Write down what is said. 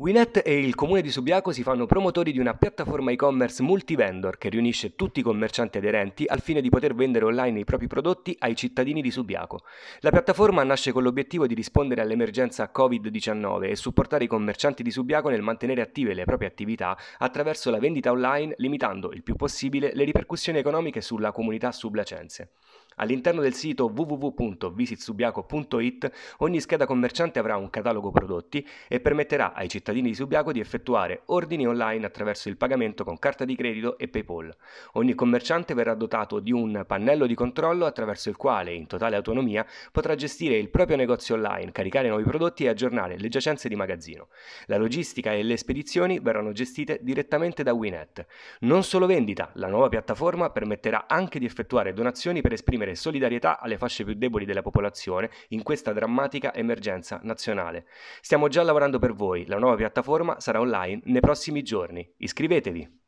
Winet e il comune di Subiaco si fanno promotori di una piattaforma e-commerce multivendor che riunisce tutti i commercianti aderenti al fine di poter vendere online i propri prodotti ai cittadini di Subiaco. La piattaforma nasce con l'obiettivo di rispondere all'emergenza Covid-19 e supportare i commercianti di Subiaco nel mantenere attive le proprie attività attraverso la vendita online limitando il più possibile le ripercussioni economiche sulla comunità sublacense. All'interno del sito www.visitsubiaco.it ogni scheda commerciante avrà un catalogo prodotti e permetterà ai cittadini di Subiaco di effettuare ordini online attraverso il pagamento con carta di credito e PayPal. Ogni commerciante verrà dotato di un pannello di controllo attraverso il quale, in totale autonomia, potrà gestire il proprio negozio online, caricare nuovi prodotti e aggiornare le giacenze di magazzino. La logistica e le spedizioni verranno gestite direttamente da Winet. Non solo vendita, la nuova piattaforma permetterà anche di effettuare donazioni per esprimere esprimere solidarietà alle fasce più deboli della popolazione in questa drammatica emergenza nazionale. Stiamo già lavorando per voi, la nuova piattaforma sarà online nei prossimi giorni. Iscrivetevi!